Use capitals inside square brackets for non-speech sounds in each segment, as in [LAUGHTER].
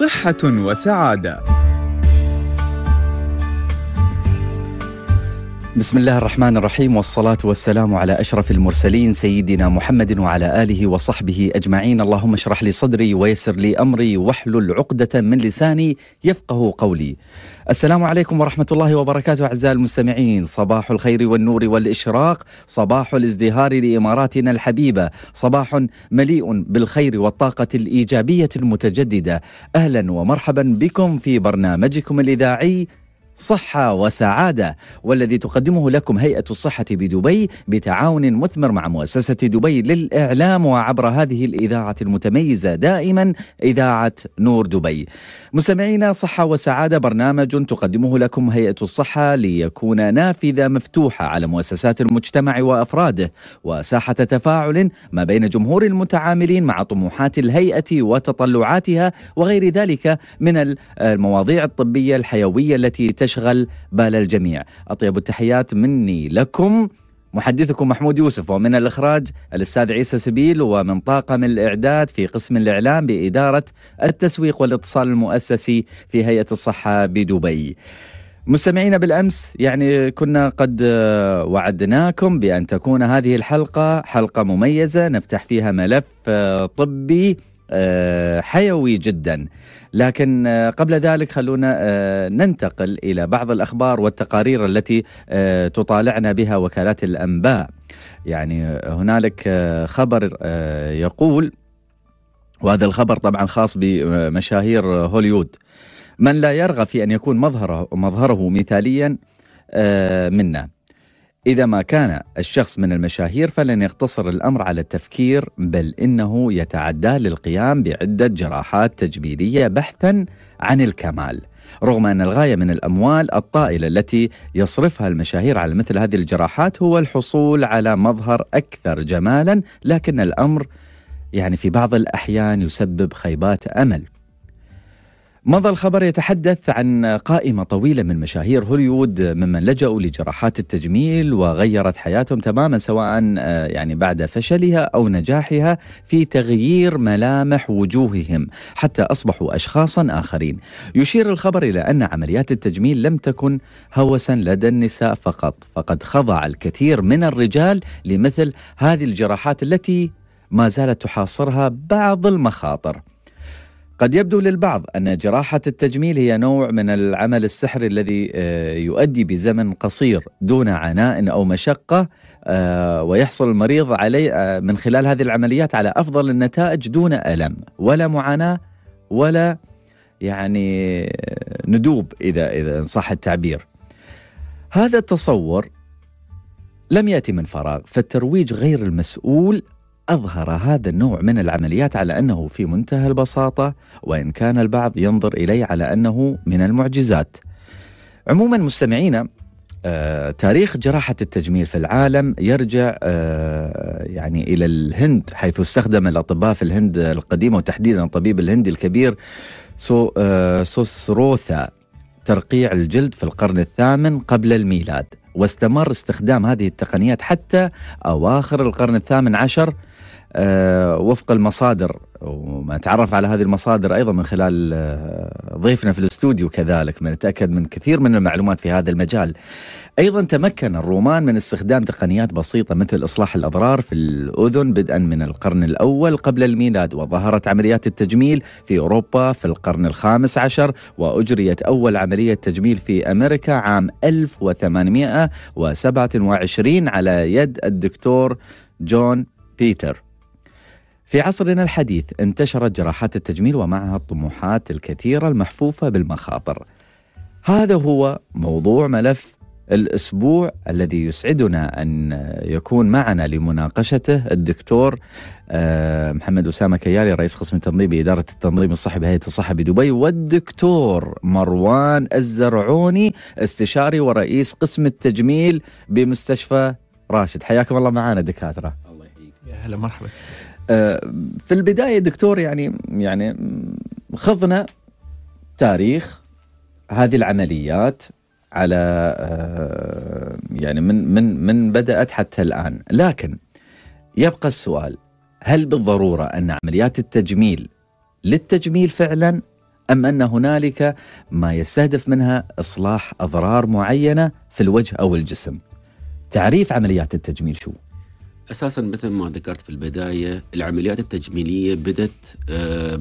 صحة وسعادة بسم الله الرحمن الرحيم والصلاة والسلام على أشرف المرسلين سيدنا محمد وعلى آله وصحبه أجمعين اللهم اشرح لي صدري ويسر لي أمري واحلل عقدة من لساني يفقه قولي السلام عليكم ورحمة الله وبركاته أعزائي المستمعين صباح الخير والنور والإشراق صباح الازدهار لإماراتنا الحبيبة صباح مليء بالخير والطاقة الإيجابية المتجددة أهلا ومرحبا بكم في برنامجكم الإذاعي صحة وسعادة والذي تقدمه لكم هيئة الصحة بدبي بتعاون مثمر مع مؤسسة دبي للإعلام وعبر هذه الإذاعة المتميزة دائما إذاعة نور دبي مستمعينا صحة وسعادة برنامج تقدمه لكم هيئة الصحة ليكون نافذة مفتوحة على مؤسسات المجتمع وأفراده وساحة تفاعل ما بين جمهور المتعاملين مع طموحات الهيئة وتطلعاتها وغير ذلك من المواضيع الطبية الحيوية التي تشغل بال الجميع أطيب التحيات مني لكم محدثكم محمود يوسف ومن الإخراج الأستاذ عيسى سبيل ومن طاقم الإعداد في قسم الإعلام بإدارة التسويق والاتصال المؤسسي في هيئة الصحة بدبي مستمعينا بالامس يعني كنا قد وعدناكم بان تكون هذه الحلقه حلقه مميزه نفتح فيها ملف طبي آه، حيوي جدا لكن آه، قبل ذلك خلونا آه، ننتقل إلى بعض الأخبار والتقارير التي آه، تطالعنا بها وكالات الأنباء يعني هنالك خبر يقول وهذا الخبر طبعا خاص بمشاهير هوليوود من لا يرغب في أن يكون مظهره, مظهره مثاليا منا إذا ما كان الشخص من المشاهير فلن يقتصر الأمر على التفكير بل إنه يتعدى للقيام بعدة جراحات تجميلية بحثا عن الكمال رغم أن الغاية من الأموال الطائلة التي يصرفها المشاهير على مثل هذه الجراحات هو الحصول على مظهر أكثر جمالا لكن الأمر يعني في بعض الأحيان يسبب خيبات أمل مضى الخبر يتحدث عن قائمة طويلة من مشاهير هوليوود ممن لجأوا لجراحات التجميل وغيرت حياتهم تماما سواء آه، يعني بعد فشلها أو نجاحها في تغيير ملامح وجوههم حتى أصبحوا أشخاصا آخرين يشير الخبر إلى أن عمليات التجميل لم تكن هوسا لدى النساء فقط فقد خضع الكثير من الرجال لمثل هذه الجراحات التي ما زالت تحاصرها بعض المخاطر قد يبدو للبعض أن جراحة التجميل هي نوع من العمل السحري الذي آه، يؤدي بزمن قصير دون عناء أو مشقة آه، ويحصل المريض عليه آه، من خلال هذه العمليات على أفضل النتائج دون ألم ولا معاناة ولا يعني ندوب إذا إذا صح التعبير. هذا التصور لم يأتي من فراغ فالترويج غير المسؤول أظهر هذا النوع من العمليات على أنه في منتهى البساطة وإن كان البعض ينظر إليه على أنه من المعجزات عموما مستمعينا آه، تاريخ جراحة التجميل في العالم يرجع آه، يعني إلى الهند حيث استخدم الأطباء في الهند القديمة وتحديدا الطبيب الهندي الكبير سو آه، سوسروثا ترقيع الجلد في القرن الثامن قبل الميلاد واستمر استخدام هذه التقنيات حتى أواخر القرن الثامن عشر آه، وفق المصادر ونتعرف على هذه المصادر ايضا من خلال آه، ضيفنا في الاستوديو كذلك من نتاكد من كثير من المعلومات في هذا المجال. ايضا تمكن الرومان من استخدام تقنيات بسيطه مثل اصلاح الاضرار في الاذن بدءا من القرن الاول قبل الميلاد وظهرت عمليات التجميل في اوروبا في القرن الخامس عشر واجريت اول عمليه تجميل في امريكا عام 1827 على يد الدكتور جون بيتر في عصرنا الحديث انتشرت جراحات التجميل ومعها الطموحات الكثيرة المحفوفة بالمخاطر. هذا هو موضوع ملف الاسبوع الذي يسعدنا ان يكون معنا لمناقشته الدكتور آه، محمد اسامه كيالي رئيس قسم التنظيم باداره التنظيم الصحي بهيئه الصحه بدبي والدكتور مروان الزرعوني استشاري ورئيس قسم التجميل بمستشفى راشد حياكم الله معنا دكاتره الله يحييك يا هلا مرحبا آه، في البدايه دكتور يعني يعني خضنا تاريخ هذه العمليات على آه، يعني من من من بدات حتى الان لكن يبقى السؤال هل بالضروره ان عمليات التجميل للتجميل فعلا ام ان هنالك ما يستهدف منها اصلاح اضرار معينه في الوجه او الجسم تعريف عمليات التجميل شو اساسا مثل ما ذكرت في البدايه العمليات التجميليه بدت آه،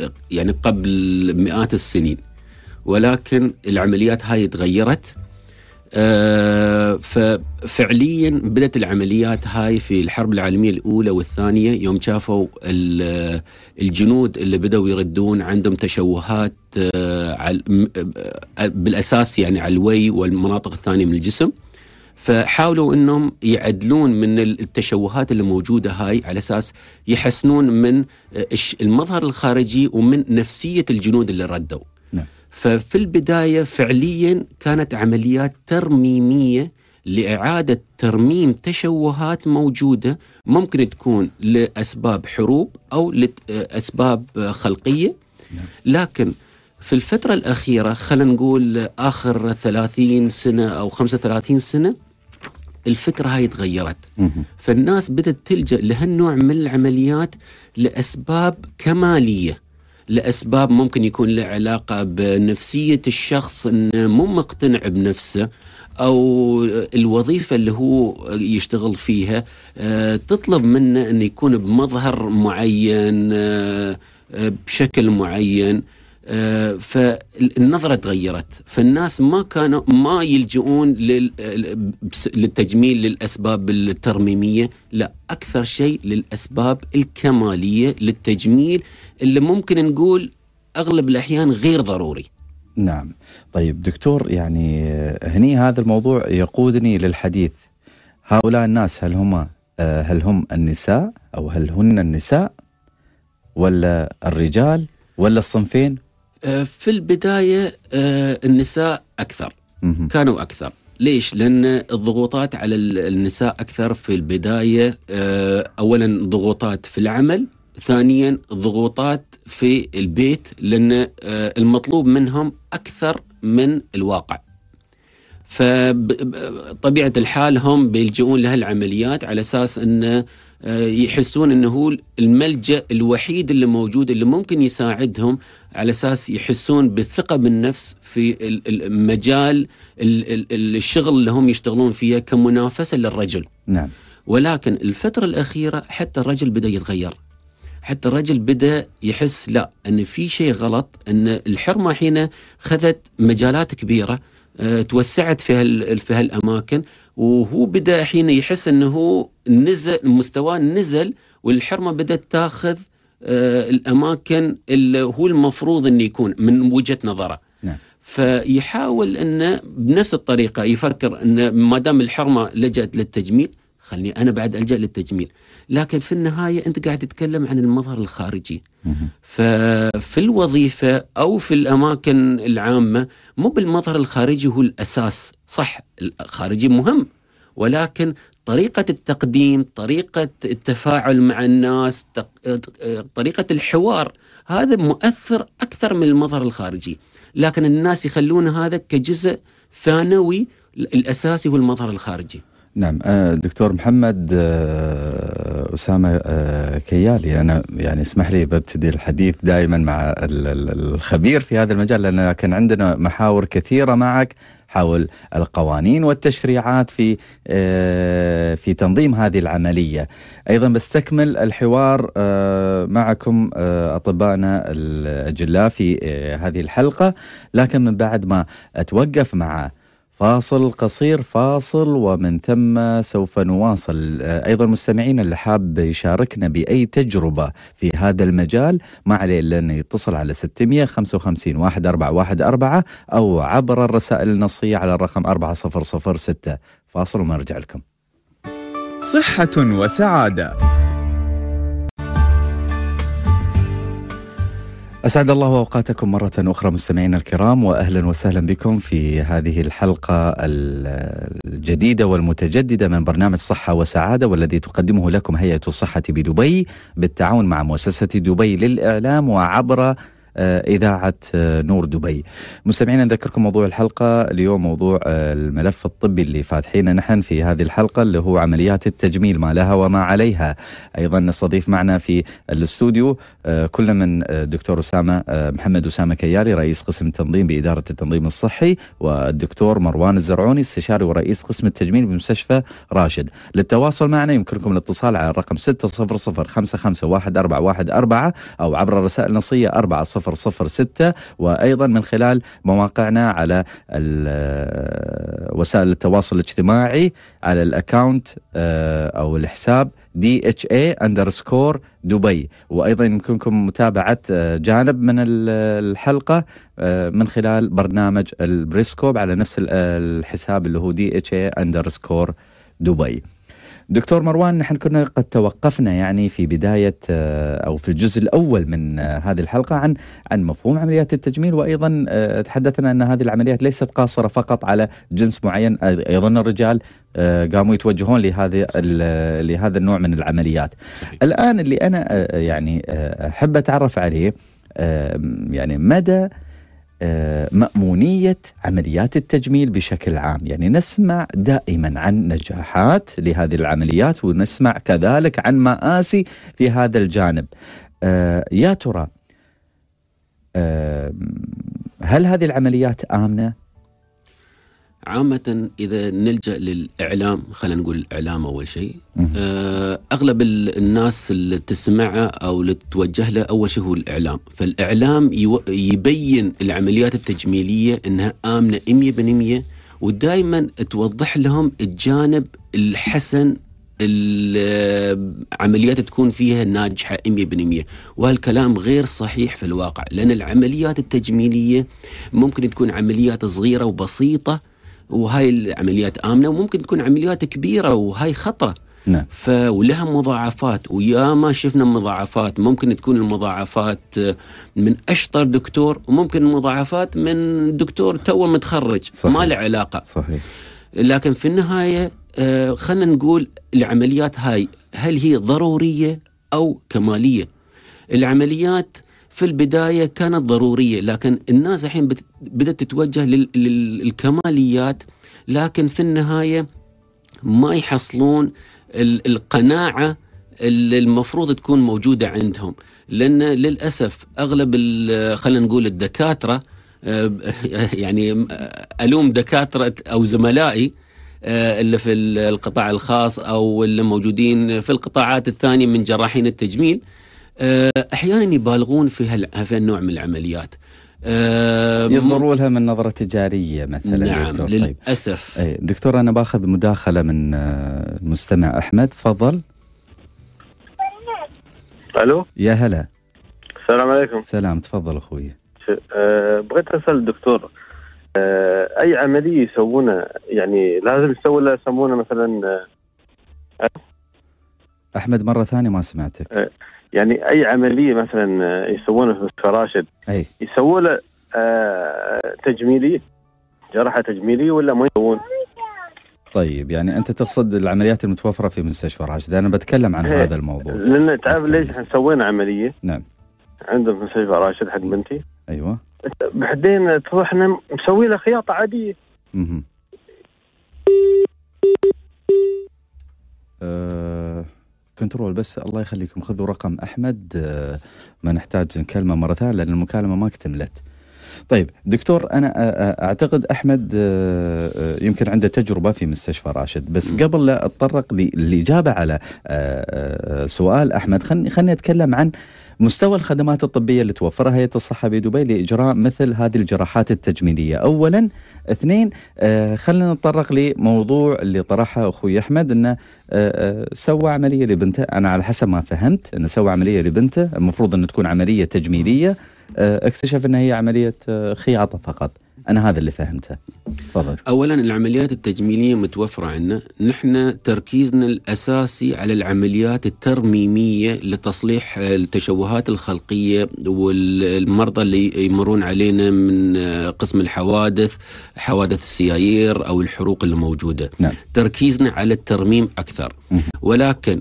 آه، يعني قبل مئات السنين ولكن العمليات هاي تغيرت آه، ففعليا بدات العمليات هاي في الحرب العالميه الاولى والثانيه يوم شافوا الجنود اللي بداوا يردون عندهم تشوهات بالاساس يعني على الوي والمناطق الثانيه من الجسم فحاولوا انهم يعدلون من التشوهات اللي موجوده هاي على اساس يحسنون من آه، المظهر الخارجي ومن نفسيه الجنود اللي ردوا. نعم. ففي البدايه فعليا كانت عمليات ترميميه لاعاده ترميم تشوهات موجوده ممكن تكون لاسباب حروب او لاسباب آه، آه، خلقيه نعم. لكن في الفترة الأخيرة خلينا نقول آخر 30 سنة أو 35 سنة الفكره هاي تغيرت فالناس بدت تلجا لهالنوع من العمليات لاسباب كماليه لاسباب ممكن يكون له علاقه بنفسيه الشخص انه مو مقتنع بنفسه او الوظيفه اللي هو يشتغل فيها آه، تطلب منه انه يكون بمظهر معين آه، آه، بشكل معين فالنظرة تغيرت فالناس ما كانوا ما يلجؤون للتجميل للأسباب الترميمية لا أكثر شيء للأسباب الكمالية للتجميل اللي ممكن نقول أغلب الأحيان غير ضروري نعم طيب دكتور يعني هني هذا الموضوع يقودني للحديث هؤلاء الناس هل هم هل هم النساء أو هل هن النساء ولا الرجال ولا الصنفين آه، في البداية آه، النساء أكثر كانوا أكثر ليش؟ لأن الضغوطات على النساء أكثر في البداية آه، أولا ضغوطات في العمل ثانيا ضغوطات في البيت لأن المطلوب منهم أكثر من الواقع فطبيعة الحال هم بيلجؤون لهالعمليات على أساس أنه آه، يحسون انه هو الملجا الوحيد اللي موجود اللي ممكن يساعدهم على اساس يحسون بالثقه بالنفس في مجال الشغل اللي هم يشتغلون فيه كمنافسه للرجل. نعم. ولكن الفتره الاخيره حتى الرجل بدا يتغير. حتى الرجل بدا يحس لا ان في شيء غلط ان الحرمه حين خذت مجالات كبيره آه، توسعت في هال في هالاماكن وهو بدا حين يحس انه نزل مستواه نزل والحرمه بدات تاخذ آه، الاماكن اللي هو المفروض انه يكون من وجهه نظره نعم. فيحاول انه بنفس الطريقه يفكر انه ما دام الحرمه لجات للتجميل خلني انا بعد الجا للتجميل لكن في النهايه انت قاعد تتكلم عن المظهر الخارجي ففي الوظيفه او في الاماكن العامه مو بالمظهر الخارجي هو الاساس صح الخارجي مهم ولكن طريقة التقديم، طريقة التفاعل مع الناس، طريقة الحوار، هذا مؤثر أكثر من المظهر الخارجي، لكن الناس يخلون هذا كجزء ثانوي الأساسي هو المظهر الخارجي. نعم آه، دكتور محمد آه، أسامة آه، كيالي أنا يعني اسمح لي ببتدي الحديث دائما مع الخبير في هذا المجال لأن كان عندنا محاور كثيرة معك حول القوانين والتشريعات في في تنظيم هذه العملية أيضا بستكمل الحوار معكم أطبائنا الأجلاء في هذه الحلقة لكن من بعد ما أتوقف مع فاصل قصير فاصل ومن ثم سوف نواصل آه، ايضا مستمعينا اللي حاب يشاركنا باي تجربه في هذا المجال ما عليه الا انه يتصل على 655 1414 او عبر الرسائل النصيه على الرقم 4006 فاصل ونرجع لكم صحه وسعاده أسعد الله أوقاتكم مرة أخرى مستمعينا الكرام وأهلا وسهلا بكم في هذه الحلقة الجديدة والمتجددة من برنامج صحة وسعادة والذي تقدمه لكم هيئة الصحة بدبي بالتعاون مع مؤسسة دبي للإعلام وعبر آه، إذاعة آه، نور دبي مستمعينا نذكركم موضوع الحلقة اليوم موضوع آه، الملف الطبي اللي فاتحينه نحن في هذه الحلقة اللي هو عمليات التجميل ما لها وما عليها أيضا نستضيف معنا في الاستوديو كل من الدكتور أسامة محمد أسامة كيالي رئيس قسم التنظيم بإدارة التنظيم الصحي والدكتور مروان الزرعوني استشاري ورئيس قسم التجميل بمستشفى راشد للتواصل معنا يمكنكم الاتصال على الرقم 600 أو عبر الرسائل النصية 400 006 وأيضا من خلال مواقعنا على وسائل التواصل الاجتماعي على الأكاونت آه، أو الحساب دي اتش اي اندرسكور دبي وايضا يمكنكم متابعه آه، جانب من الحلقه آه، من خلال برنامج البريسكوب على نفس الحساب اللي هو دي اتش اي اندرسكور دبي دكتور مروان نحن كنا قد توقفنا يعني في بداية آه، أو في الجزء الأول من آه، هذه الحلقة عن عن مفهوم عمليات التجميل وأيضا آه، تحدثنا أن هذه العمليات ليست قاصرة فقط على جنس معين أيضا الرجال قاموا يتوجهون لهذه لهذا النوع من العمليات صحيح. الآن اللي أنا يعني أحب أتعرف عليه يعني مدى مأمونية عمليات التجميل بشكل عام يعني نسمع دائما عن نجاحات لهذه العمليات ونسمع كذلك عن مآسي في هذا الجانب آه، يا ترى هل هذه العمليات آمنة عامة إذا نلجأ للإعلام خلينا نقول الإعلام أول شيء آه، أغلب الناس اللي تسمعه أو اللي تتوجه له أول شيء هو الإعلام فالإعلام يبين العمليات التجميلية أنها آمنة 100% ودائما توضح لهم الجانب الحسن العمليات تكون فيها ناجحة 100% وهالكلام غير صحيح في الواقع لأن العمليات التجميلية ممكن تكون عمليات صغيرة وبسيطة وهاي العمليات امنه وممكن تكون عمليات كبيره وهاي خطره نعم ف ولها مضاعفات ويا ما شفنا مضاعفات ممكن تكون المضاعفات من اشطر دكتور وممكن المضاعفات من دكتور تو متخرج صحيح. ما له علاقه صحيح لكن في النهايه آه، خلينا نقول العمليات هاي هل هي ضروريه او كماليه العمليات في البدايه كانت ضروريه لكن الناس الحين بدات تتوجه للكماليات لكن في النهايه ما يحصلون القناعه اللي المفروض تكون موجوده عندهم لان للاسف اغلب خلينا نقول الدكاتره آه، [LAUGHS] يعني الوم دكاتره او زملائي آه، اللي في القطاع الخاص او اللي موجودين في القطاعات الثانيه من جراحين التجميل آه، احيانا يبالغون في هالنوع من العمليات آه، ينظروا لها من نظرة تجارية مثلا نعم دكتور طيب. للأسف طيب. أي دكتور أنا باخذ مداخلة من آه، المستمع أحمد تفضل ألو يا هلا السلام عليكم سلام تفضل أخوي أه بغيت أسأل الدكتور أه أي عملية يسوونها يعني لازم يسوون لها يسمونها مثلا أه أحمد مرة ثانية ما سمعتك يعني اي عمليه مثلا يسوونها في الفراشد يسووا له آه، تجميليه جراحه تجميليه ولا ما يسوون؟ طيب يعني انت تقصد العمليات المتوفره في مستشفى راشد انا بتكلم عن إيه. هذا الموضوع لان تعرف ليش احنا سوينا عمليه نعم عندهم في مستشفى راشد حق بنتي ايوه بعدين تروح احنا مسوي له خياطه عاديه اها كنترول بس الله يخليكم خذوا رقم احمد آه، ما نحتاج نكلمه مره ثانيه لان المكالمه ما اكتملت طيب دكتور انا آه، آه، اعتقد احمد يمكن عنده تجربه في مستشفى راشد بس قبل لا اتطرق للاجابه على سؤال احمد خلني خلني اتكلم عن مستوى الخدمات الطبية اللي توفرها هيئة الصحة بدبي لإجراء مثل هذه الجراحات التجميلية أولا اثنين آه خلينا نتطرق لموضوع اللي طرحه أخوي أحمد أنه آه،, آه سوى عملية لبنته أنا على حسب ما فهمت أنه سوى عملية لبنته المفروض أن تكون عملية تجميلية آه اكتشف أنها هي عملية آه، خياطة فقط انا هذا اللي فهمته تفضل اولا العمليات التجميليه متوفره عندنا نحن تركيزنا الاساسي على العمليات الترميميه لتصليح التشوهات الخلقيه والمرضى اللي يمرون علينا من قسم الحوادث حوادث السيايير او الحروق الموجوده نعم. تركيزنا على الترميم اكثر ولكن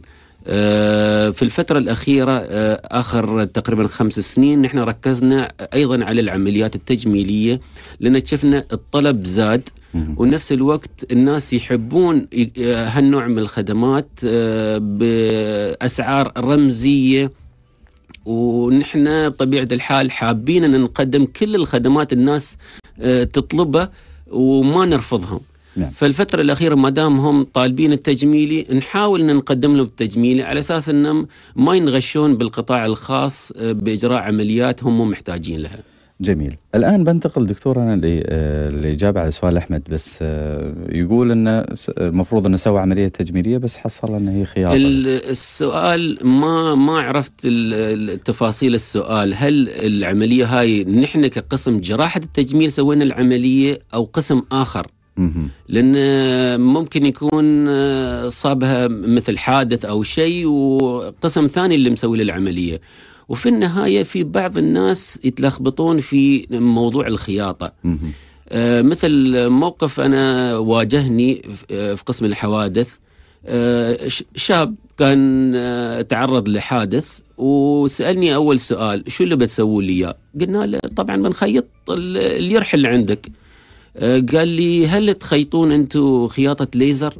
آه، في الفترة الأخيرة آه، آخر تقريبا خمس سنين نحن ركزنا أيضا على العمليات التجميلية لأن شفنا الطلب زاد ونفس الوقت الناس يحبون آه، هالنوع من الخدمات بأسعار رمزية ونحن بطبيعة الحال حابين أن نقدم كل الخدمات الناس تطلبها وما نرفضهم نعم. فالفترة الأخيرة ما دام هم طالبين التجميلي نحاول أن نقدم لهم التجميلي على أساس أنهم ما ينغشون بالقطاع الخاص آه، بإجراء عمليات هم محتاجين لها جميل الآن بنتقل دكتور أنا للإجابة آه، على سؤال أحمد بس آه، يقول أنه المفروض أنه سوى عملية تجميلية بس حصل أنه هي خياطة السؤال ما ما عرفت تفاصيل السؤال هل العملية هاي نحن كقسم جراحة التجميل سوينا العملية أو قسم آخر لان ممكن يكون آه، صابها مثل حادث او شيء وقسم ثاني اللي مسوي له العمليه وفي النهايه في بعض الناس يتلخبطون في موضوع الخياطه آه، مثل موقف انا واجهني في آه، قسم الحوادث شاب كان تعرض لحادث وسالني اول سؤال شو اللي بتسووا لي اياه؟ قلنا له طبعا بنخيط اللي يرحل عندك. آه، قال لي هل تخيطون انتم خياطه ليزر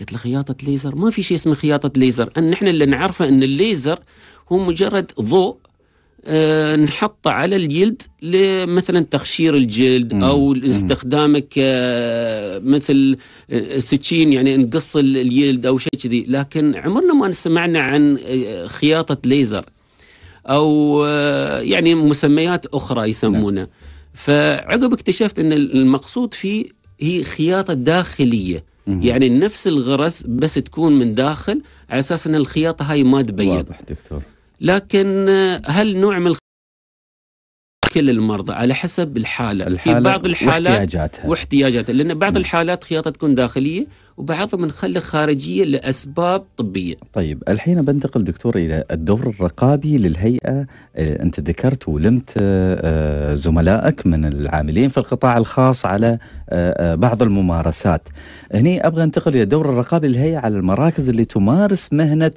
قلت له خياطه ليزر ما في شيء اسمه خياطه ليزر ان احنا اللي نعرفه ان الليزر هو مجرد ضوء آه، نحطه على الجلد مثلا تخشير الجلد او استخدامك آه، مثل سكين يعني نقص الجلد او شيء كذي لكن عمرنا ما سمعنا عن خياطه ليزر او يعني مسميات اخرى يسمونها نعم. فعقب اكتشفت ان المقصود فيه هي خياطه داخليه مم. يعني نفس الغرز بس تكون من داخل على اساس ان الخياطه هاي ما تبين واضح دكتور لكن آه، هل نوع من كل المرضى على حسب الحالة, الحالة في بعض الحالات واحتياجاتها واحتياجاتها لأن بعض م. الحالات خياطة تكون داخلية وبعضهم نخلي خارجية لأسباب طبية طيب الحين بنتقل دكتور إلى الدور الرقابي للهيئة آه، أنت ذكرت ولمت آه، آه، زملائك من العاملين في القطاع الخاص على بعض الممارسات هني أبغى أنتقل إلى الدور الرقابي للهيئة على المراكز اللي تمارس مهنة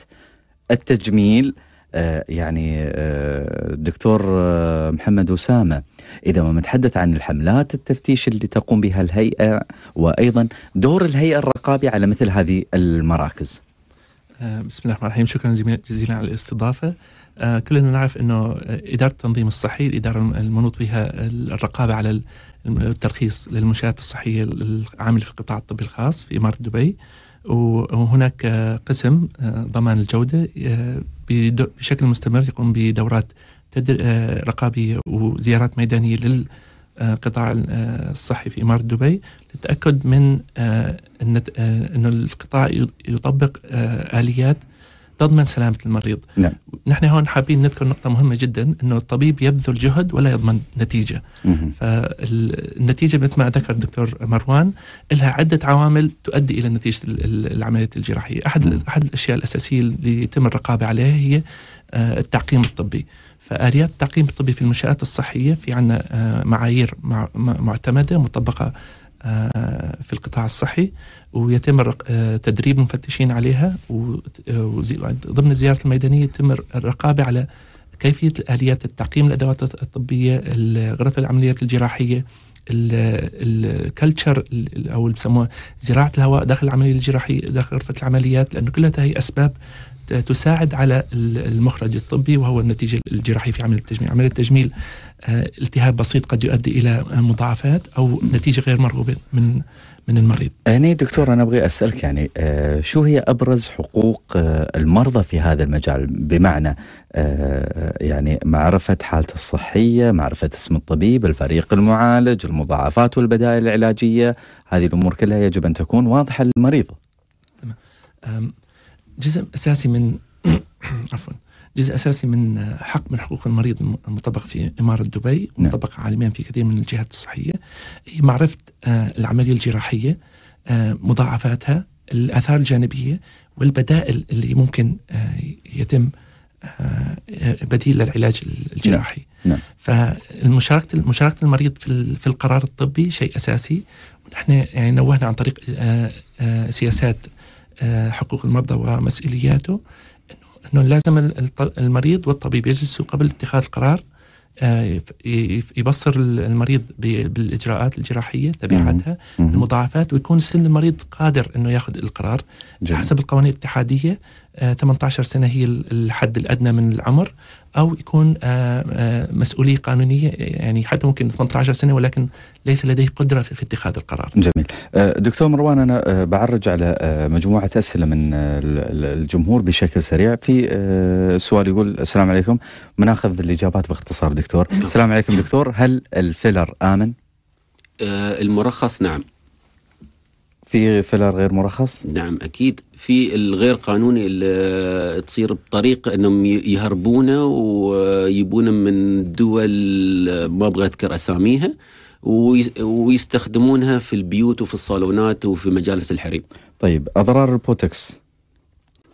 التجميل آه، يعني الدكتور آه، آه، محمد أسامة إذا ما نتحدث عن الحملات التفتيش اللي تقوم بها الهيئة وأيضا دور الهيئة الرقابي على مثل هذه المراكز بسم الله الرحمن الرحيم شكرا جزيلا على الاستضافة كلنا نعرف أنه إدارة التنظيم الصحي الإدارة المنوط بها الرقابة على الترخيص للمنشآت الصحية العاملة في قطاع الطب الخاص في إمارة دبي وهناك قسم ضمان الجودة بشكل مستمر يقوم بدورات آه، رقابية وزيارات ميدانية للقطاع آه، الصحي في إمارة دبي للتأكد من آه، أن القطاع يطبق آليات تضمن سلامة المريض نعم. نحن هون حابين نذكر نقطة مهمة جدا أنه الطبيب يبذل جهد ولا يضمن نتيجة مم. فالنتيجة مثل ما ذكر الدكتور مروان لها عدة عوامل تؤدي إلى نتيجة العملية الجراحية أحد, مم. أحد الأشياء الأساسية اللي يتم الرقابة عليها هي آه، التعقيم الطبي فآليات التعقيم الطبي في المنشآت الصحية في عنا آه، معايير معتمدة مطبقة آه، في القطاع الصحي ويتم آه، تدريب مفتشين عليها وضمن آه، الزيارة الميدانية يتم الرقابة على كيفية الآليات التعقيم الأدوات الطبية غرف العمليات الجراحية الكلتشر او بسموها زراعه الهواء داخل العمليه الجراحيه داخل غرفه العمليات لانه كلها هي اسباب تساعد على المخرج الطبي وهو النتيجه الجراحيه في عمليه التجميل، عمليه التجميل آه، التهاب بسيط قد يؤدي الى مضاعفات او نتيجه غير مرغوبه من من المريض. هني دكتور انا ابغى اسالك يعني آه، شو هي ابرز حقوق آه، المرضى في هذا المجال بمعنى يعني معرفه حالته الصحيه، معرفه اسم الطبيب، الفريق المعالج، المضاعفات والبدائل العلاجيه، هذه الامور كلها يجب ان تكون واضحه للمريض. تمام. جزء اساسي من [CLEARS THROAT] عفوا جزء اساسي من حق من حقوق المريض المطبق في اماره دبي ومطبق نعم. عالميا في كثير من الجهات الصحيه هي معرفه آه، العمليه الجراحيه آه، مضاعفاتها الاثار الجانبيه والبدائل اللي ممكن آه، يتم بديل للعلاج الجراحي نعم. نعم. فالمشاركه مشاركه المريض في القرار الطبي شيء اساسي ونحن يعني نوهنا عن طريق سياسات آه، حقوق المرضى ومسؤولياته انه لازم المريض والطبيب يجلسوا قبل اتخاذ القرار آه، يبصر المريض بالاجراءات الجراحيه تبعاتها المضاعفات ويكون سن المريض قادر انه ياخذ القرار جميل. حسب القوانين الاتحاديه 18 آه، سنة هي الحد الأدنى من العمر أو يكون آه، آه، مسؤولية قانونية يعني حتى ممكن 18 سنة ولكن ليس لديه قدرة في اتخاذ القرار جميل دكتور مروان أنا بعرج على مجموعة أسئلة من الجمهور بشكل سريع في سؤال يقول السلام عليكم بناخذ الإجابات باختصار دكتور نعم. السلام عليكم دكتور هل الفيلر آمن؟ المرخص نعم في فيلر غير مرخص؟ نعم اكيد في الغير قانوني اللي تصير بطريقه انهم يهربونه ويبون من دول ما ابغى اذكر اساميها ويستخدمونها في البيوت وفي الصالونات وفي مجالس الحريم. طيب اضرار البوتوكس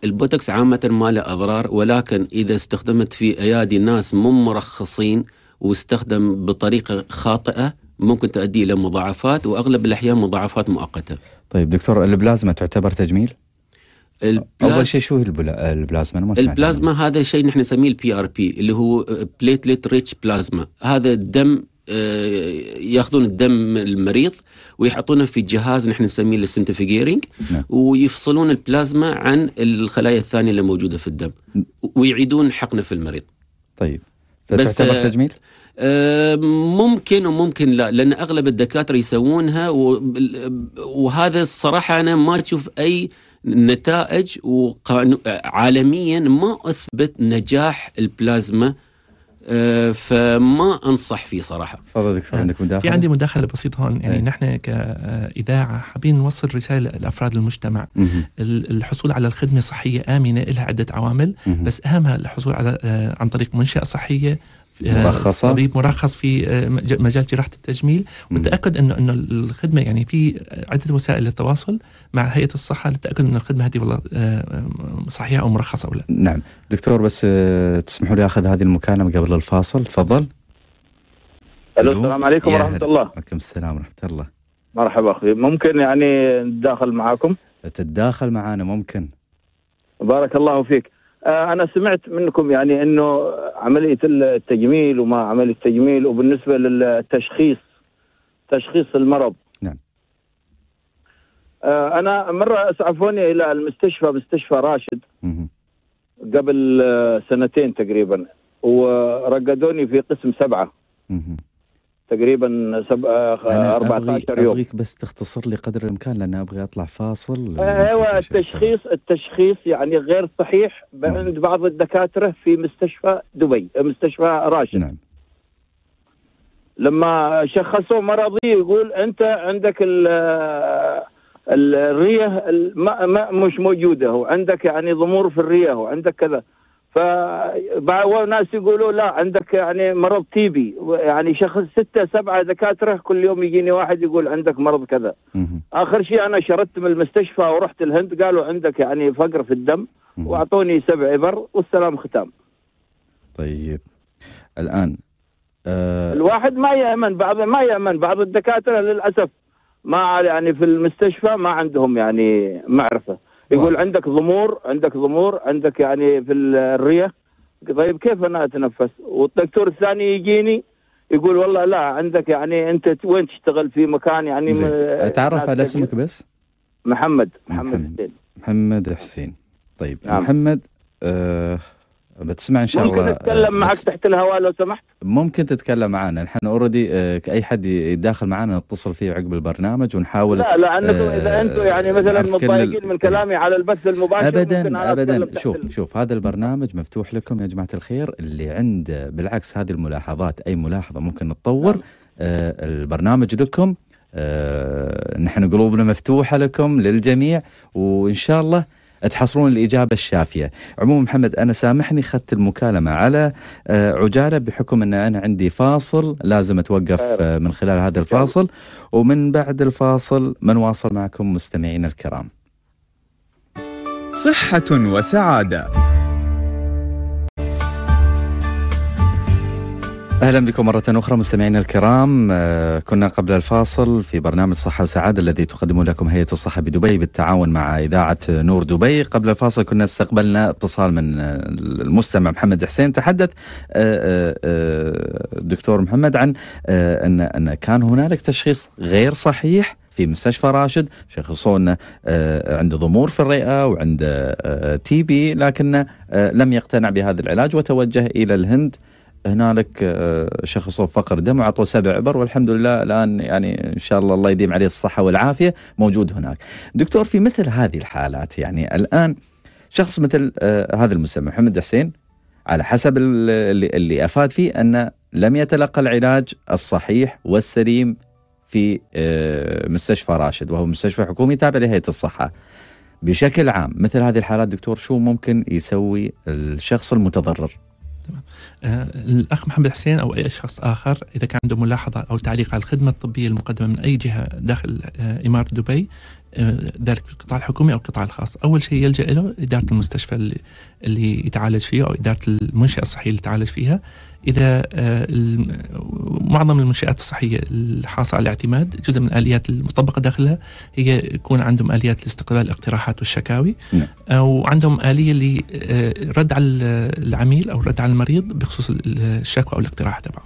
البوتوكس عامة ما له أضرار ولكن إذا استخدمت في أيادي ناس مو مرخصين واستخدم بطريقة خاطئة ممكن تؤدي الى مضاعفات واغلب الاحيان مضاعفات مؤقته. طيب دكتور البلازما تعتبر تجميل؟ البلاز... اول شيء شو هي البلازما؟ أنا ما البلازما يعني. هذا شيء نحن نسميه البي ار بي اللي هو بليتليت ريتش بلازما، هذا الدم آه، ياخذون الدم المريض ويحطونه في جهاز نحن نسميه السنتفيجيرنج نعم. ويفصلون البلازما عن الخلايا الثانيه اللي موجوده في الدم ويعيدون حقنه في المريض. طيب فتعتبر بس آه، تجميل؟ آه، ممكن وممكن لا لان اغلب الدكاتره يسوونها وهذا الصراحه انا ما اشوف اي نتائج عالميا ما اثبت نجاح البلازما آه، فما انصح فيه صراحه. تفضل دكتور آه، عندك مداخله؟ في عندي مداخله بسيطه هون يعني إيه. نحن كاذاعه حابين نوصل رساله لافراد المجتمع الحصول على الخدمه الصحيه امنه لها عده عوامل بس اهمها الحصول على عن طريق منشاه صحيه آه، مرخصة طبيب مرخص في آه، مجال جراحة التجميل والتأكد أنه أنه الخدمة يعني في عدة وسائل للتواصل مع هيئة الصحة للتأكد أن الخدمة هذه والله آه، صحيحة أو مرخصة أو لا نعم دكتور بس تسمحوا لي أخذ هذه المكالمة قبل الفاصل تفضل الو السلام عليكم ورحمة الله وعليكم السلام ورحمة الله مرحبا أخوي ممكن يعني نتداخل معاكم تتداخل معانا ممكن بارك الله فيك آه، انا سمعت منكم يعني انه عمليه التجميل وما عمليه التجميل وبالنسبه للتشخيص تشخيص المرض نعم آه، انا مره اسعفوني الى المستشفى مستشفى راشد قبل آه، سنتين تقريبا ورقدوني في قسم سبعه تقريبا سب... آه، أنا 14 أبغي يوم ابغيك بس تختصر لي قدر الامكان لان ابغي اطلع فاصل ايوه التشخيص شكرا. التشخيص يعني غير صحيح عند بعض الدكاتره في مستشفى دبي مستشفى راشد نعم لما شخصوا مرضي يقول انت عندك ال آه، الريه مش موجوده وعندك يعني ضمور في الريه وعندك كذا ف وناس يقولوا لا عندك يعني مرض تيبي يعني شخص ستة سبعة دكاترة كل يوم يجيني واحد يقول عندك مرض كذا آخر شيء أنا شردت من المستشفى ورحت الهند قالوا عندك يعني فقر في الدم وأعطوني سبع إبر والسلام ختام طيب الآن آه الواحد ما يأمن بعض ما يأمن بعض الدكاترة للأسف ما يعني في المستشفى ما عندهم يعني معرفة يقول عندك ضمور عندك ضمور عندك يعني في الريه طيب كيف انا اتنفس؟ والدكتور الثاني يجيني يقول والله لا عندك يعني انت وين تشتغل في مكان يعني زي. اتعرف على اسمك بس؟ محمد محمد, محمد حسين محمد حسين طيب نعم. محمد آه بتسمع ان شاء الله ممكن اتكلم آه، معك بتس... تحت الهواء لو سمحت ممكن تتكلم معنا نحن اوريدي آه، اي حد يتداخل معنا نتصل فيه عقب البرنامج ونحاول لا لا انكم آه، اذا انتم يعني مثلا متضايقين من كلامي إيه. على البث المباشر ابدا ابدا شوف شوف هذا البرنامج مفتوح لكم يا جماعه الخير اللي عنده بالعكس هذه الملاحظات اي ملاحظه ممكن نتطور آه البرنامج لكم آه نحن قلوبنا مفتوحه لكم للجميع وان شاء الله تحصلون الإجابة الشافية عموما محمد أنا سامحني خدت المكالمة على آه، عجالة بحكم أن أنا عندي فاصل لازم أتوقف آه، من خلال هذا الفاصل ومن بعد الفاصل منواصل معكم مستمعينا الكرام صحة وسعادة اهلا بكم مره اخرى مستمعينا الكرام آه، كنا قبل الفاصل في برنامج صحه وسعاده الذي تقدم لكم هيئه الصحه بدبي بالتعاون مع اذاعه نور دبي قبل الفاصل كنا استقبلنا اتصال من آه، المستمع محمد حسين تحدث آه، دكتور محمد عن ان ان كان هنالك تشخيص غير صحيح في مستشفى راشد شخصون انه عنده ضمور في الرئه وعنده تي بي لكنه لم يقتنع بهذا العلاج وتوجه الى الهند هنالك آه، شخص فقر دم وعطوه سبع ابر والحمد لله الان يعني ان شاء الله الله يديم عليه الصحه والعافيه موجود هناك. دكتور في مثل هذه الحالات يعني الان شخص مثل آه، هذا المسمى محمد حسين على حسب اللي, اللي افاد فيه انه لم يتلقى العلاج الصحيح والسليم في آه، مستشفى راشد وهو مستشفى حكومي تابع لهيئه الصحه. بشكل عام مثل هذه الحالات دكتور شو ممكن يسوي الشخص المتضرر؟ تمام آه، الاخ محمد حسين او اي شخص اخر اذا كان عنده ملاحظه او تعليق على الخدمه الطبيه المقدمه من اي جهه داخل آه، اماره دبي آه، ذلك في القطاع الحكومي او القطاع الخاص، اول شيء يلجا له اداره المستشفى اللي, اللي يتعالج فيه او اداره المنشاه الصحيه اللي يتعالج فيها، اذا آه، معظم المنشات الصحيه الحاصله على الاعتماد جزء من الاليات المطبقه داخلها هي يكون عندهم اليات لاستقبال الاقتراحات والشكاوي نعم. وعندهم اليه لرد آه، على العميل او رد على المريض بخصوص الشكوى او الاقتراح تبعه.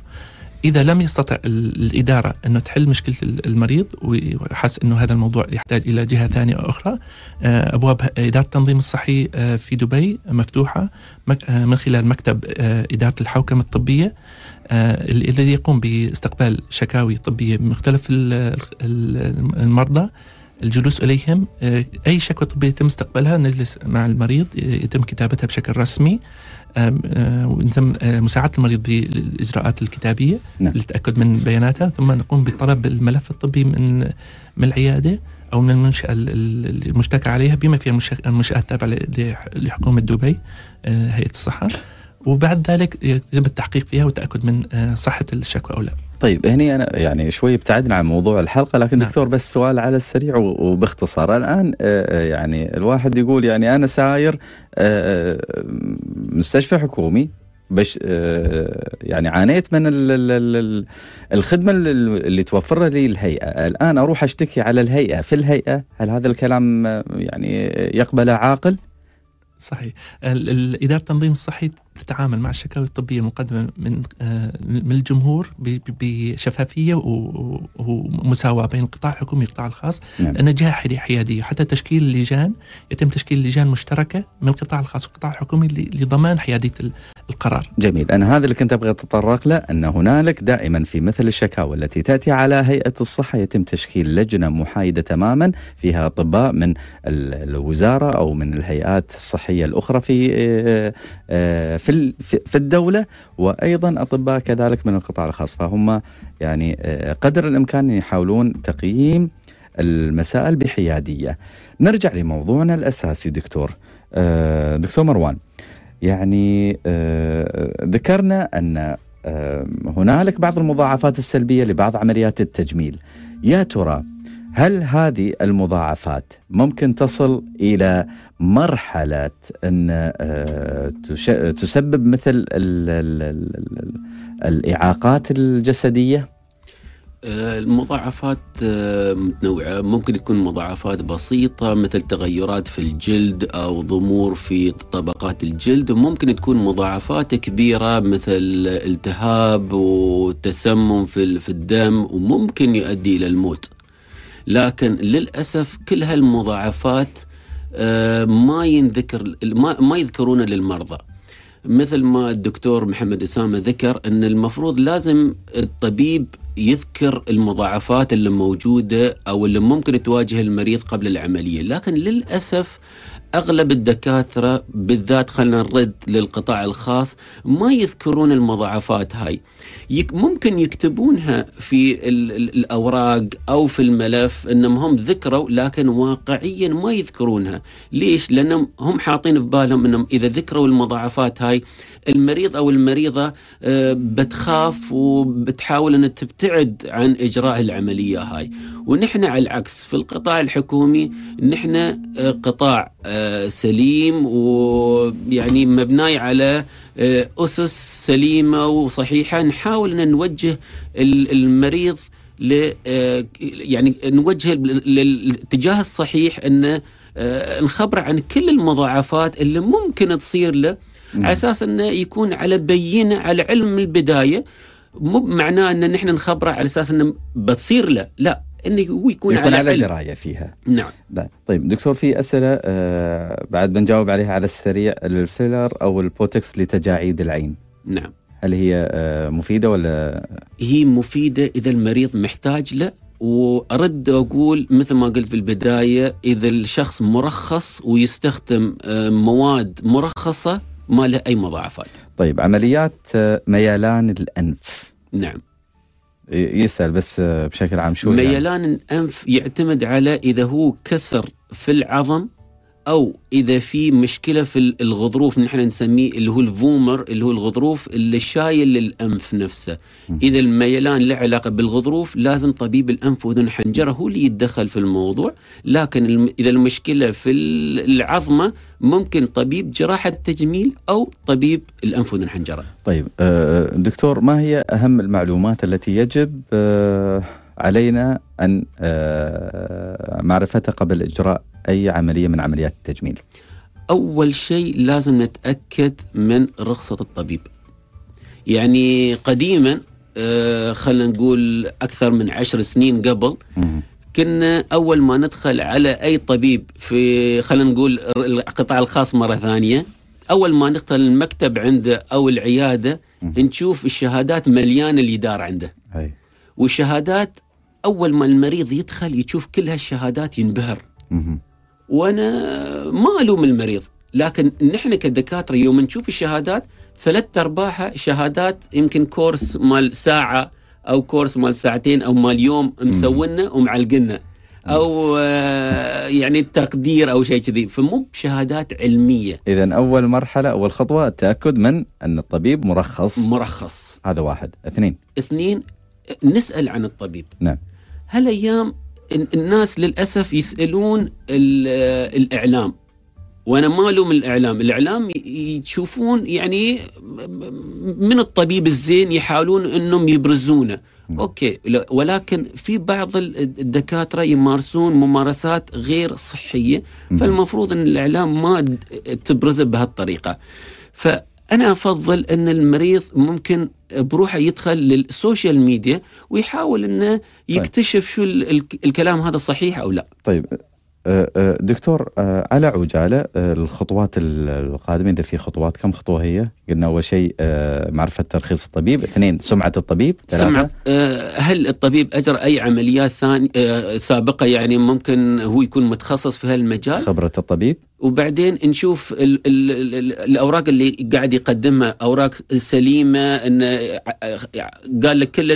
اذا لم يستطع الاداره انه تحل مشكله المريض وحس انه هذا الموضوع يحتاج الى جهه ثانيه او اخرى آه، ابواب اداره التنظيم الصحي آه، في دبي مفتوحه آه، من خلال مكتب اداره الحوكمه الطبيه الذي يقوم باستقبال شكاوي طبيه من مختلف المرضى الجلوس اليهم اي شكوى طبيه يتم استقبالها نجلس مع المريض يتم كتابتها بشكل رسمي ثم مساعده المريض بالاجراءات الكتابيه نعم. للتاكد من بياناته ثم نقوم بطلب الملف الطبي من من العياده او من المنشاه المشتكى عليها بما فيها المنشاه التابعه لحكومه دبي آه، هيئه الصحه وبعد ذلك يتم التحقيق فيها والتاكد من آه، صحه الشكوى او لا. طيب هني انا يعني شوي ابتعدنا عن موضوع الحلقه لكن نعم. دكتور بس سؤال على السريع وباختصار الان آه، آه، يعني الواحد يقول يعني انا ساير آه، مستشفى حكومي بش يعني عانيت من الخدمه اللي توفرها لي الهيئه، الان اروح اشتكي على الهيئه في الهيئه، هل هذا الكلام يعني يقبله عاقل؟ صحيح، اداره التنظيم الصحي تتعامل مع الشكاوي الطبيه المقدمه من آه، من الجمهور بشفافيه ومساواه بين القطاع الحكومي والقطاع الخاص نعم. لان جهه حياديه حتى تشكيل اللجان يتم تشكيل لجان مشتركه من القطاع الخاص والقطاع الحكومي لضمان حياديه القرار. جميل، انا هذا اللي كنت ابغى اتطرق له ان هنالك دائما في مثل الشكاوى التي تاتي على هيئه الصحه يتم تشكيل لجنه محايده تماما فيها اطباء من الوزاره او من الهيئات الصحيه الاخرى في آه، آه، في في في الدوله وايضا اطباء كذلك من القطاع الخاص فهم يعني آه، قدر الامكان يحاولون تقييم المسائل بحياديه. نرجع لموضوعنا الاساسي دكتور آه، دكتور مروان يعني آه، ذكرنا ان هنالك بعض المضاعفات السلبيه لبعض عمليات التجميل. يا ترى هل هذه المضاعفات ممكن تصل الى مرحله ان آه، تسبب مثل الاعاقات الجسديه؟ آه، المضاعفات آه، متنوعة ممكن تكون مضاعفات بسيطة مثل تغيرات في الجلد أو ضمور في طبقات الجلد ممكن تكون مضاعفات كبيرة مثل التهاب وتسمم في الدم وممكن يؤدي إلى الموت لكن للاسف كل هالمضاعفات آه، ما ينذكر ما يذكرونه للمرضى مثل ما الدكتور محمد اسامه ذكر ان المفروض لازم الطبيب يذكر المضاعفات اللي موجوده او اللي ممكن تواجه المريض قبل العمليه، لكن للاسف اغلب الدكاتره بالذات خلينا نرد للقطاع الخاص ما يذكرون المضاعفات هاي ممكن يكتبونها في الاوراق او في الملف انهم هم ذكروا لكن واقعيا ما يذكرونها ليش لانهم هم حاطين في بالهم انهم اذا ذكروا المضاعفات هاي المريض او المريضه آه، بتخاف وبتحاول ان تبتعد عن اجراء العمليه هاي ونحن على العكس في القطاع الحكومي نحن آه، قطاع آه، سليم ويعني مبناي على آه، أسس سليمة وصحيحة نحاول أن نوجه المريض ل آه، يعني نوجه للاتجاه الصحيح أن نخبره عن كل المضاعفات اللي ممكن تصير له نعم. على أساس أنه يكون على بينة على علم البداية مو معناه ان نحن نخبره على اساس انه بتصير له لا انه هو يكون, يكون على, على درايه فيها نعم طيب دكتور في اسئله آه بعد بنجاوب عليها على السريع الفيلر او البوتكس لتجاعيد العين نعم هل هي آه مفيده ولا هي مفيده اذا المريض محتاج له وارد اقول مثل ما قلت في البدايه اذا الشخص مرخص ويستخدم آه، مواد مرخصه ما له اي مضاعفات. طيب عمليات آه، ميلان الانف. نعم. يسال بس آه، بشكل عام شو يعني؟ ميلان يعني؟ الانف يعتمد على اذا هو كسر في العظم او اذا في مشكله في الغضروف نحن نسميه اللي هو الفومر اللي هو الغضروف اللي شايل الانف نفسه اذا الميلان له علاقه بالغضروف لازم طبيب الانف واذن حنجره هو اللي يتدخل في الموضوع لكن اذا المشكله في العظمه ممكن طبيب جراحه تجميل او طبيب الانف واذن حنجره طيب آه، دكتور ما هي اهم المعلومات التي يجب آه، علينا أن آه، معرفته قبل إجراء أي عملية من عمليات التجميل أول شيء لازم نتأكد من رخصة الطبيب يعني قديما آه، خلينا نقول أكثر من عشر سنين قبل كنا أول ما ندخل على أي طبيب في خلينا نقول القطاع الخاص مرة ثانية أول ما ندخل المكتب عنده أو العيادة نشوف الشهادات مليانة الإدارة عنده أي. والشهادات اول ما المريض يدخل يشوف كل هالشهادات ينبهر وانا ما الوم المريض لكن نحن كدكاتره يوم نشوف الشهادات ثلاث ارباعها شهادات يمكن كورس مال ساعه او كورس مال ساعتين او مال يوم مسوينا ومعلقنا او آه، يعني تقدير او شيء كذي فمو بشهادات علميه اذا اول مرحله اول خطوه التاكد من ان الطبيب مرخص مرخص هذا واحد اثنين اثنين نسال عن الطبيب نعم هالايام الناس للاسف يسالون الاعلام وانا ما الوم الاعلام، الاعلام يشوفون يعني من الطبيب الزين يحاولون انهم يبرزونه، اوكي ولكن في بعض الدكاتره يمارسون ممارسات غير صحيه، فالمفروض ان الاعلام ما تبرزه بهالطريقه. ف انا افضل ان المريض ممكن بروحه يدخل للسوشيال ميديا ويحاول انه طيب. يكتشف شو الكلام هذا صحيح او لا طيب أه، أه، دكتور أه، على عجاله الخطوات القادمه اذا في خطوات كم خطوه هي؟ قلنا اول شيء معرفه ترخيص الطبيب، اثنين سمعه الطبيب، سمعه هل الطبيب اجرى اي عمليات ثانيه سابقه يعني ممكن هو يكون متخصص في هالمجال؟ خبره الطبيب وبعدين نشوف ال ال ال الاوراق اللي قاعد يقدمها اوراق سليمه انه قال لك كل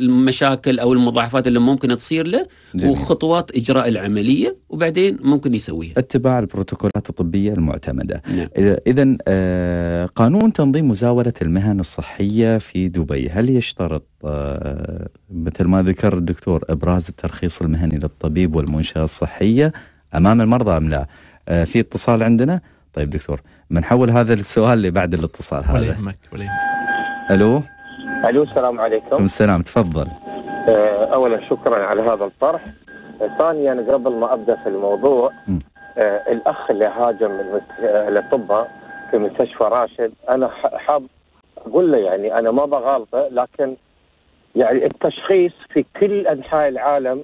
المشاكل او المضاعفات اللي ممكن تصير له جميل. وخطوات اجراء العمليه وبعدين ممكن يسويها. اتباع البروتوكولات الطبيه المعتمده. نعم. اذا آه، قانون تنظيم مزاوله المهن الصحيه في دبي هل يشترط آه، مثل ما ذكر الدكتور ابراز الترخيص المهني للطبيب والمنشاه الصحيه امام المرضى ام لا؟ آه، في اتصال عندنا طيب دكتور بنحول هذا السؤال اللي بعد الاتصال هذا ولا يهمك ولا يهمك الو الو السلام عليكم السلام تفضل آه، اولا شكرا على هذا الطرح ثانيا قبل ما ابدا في الموضوع م. آه الاخ اللي هاجم آه، الاطباء في مستشفى راشد انا حاب اقول له يعني انا ما بغالطه لكن يعني التشخيص في كل انحاء العالم